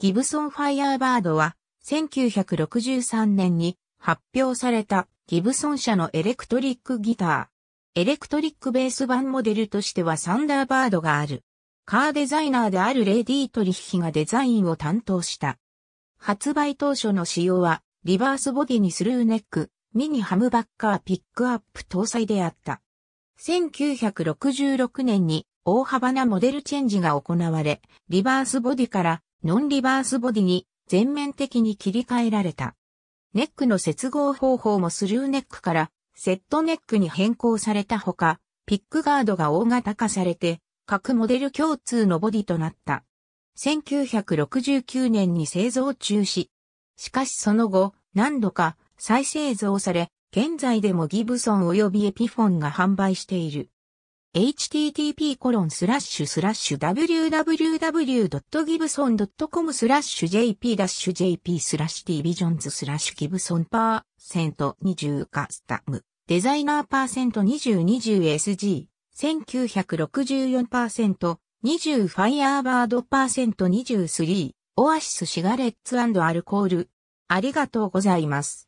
ギブソンファイアーバードは1963年に発表されたギブソン社のエレクトリックギター。エレクトリックベース版モデルとしてはサンダーバードがある。カーデザイナーであるレイ・ディートリッヒがデザインを担当した。発売当初の仕様はリバースボディにスルーネック、ミニハムバッカーピックアップ搭載であった。1966年に大幅なモデルチェンジが行われ、リバースボディからノンリバースボディに全面的に切り替えられた。ネックの接合方法もスルーネックからセットネックに変更されたほか、ピックガードが大型化されて、各モデル共通のボディとなった。1969年に製造中止。しかしその後、何度か再製造され、現在でもギブソン及びエピフォンが販売している。http://www.gibson.com コロンススララッッシシュュスラッシュ jp-jp スラッシュ t ビジョンズスラッシュギブソンパーセント20カスタムデザイナーパーセント 2020SG 1964% 20ファイアーバードパーセント23オアシスシガレッツアルコールありがとうございます。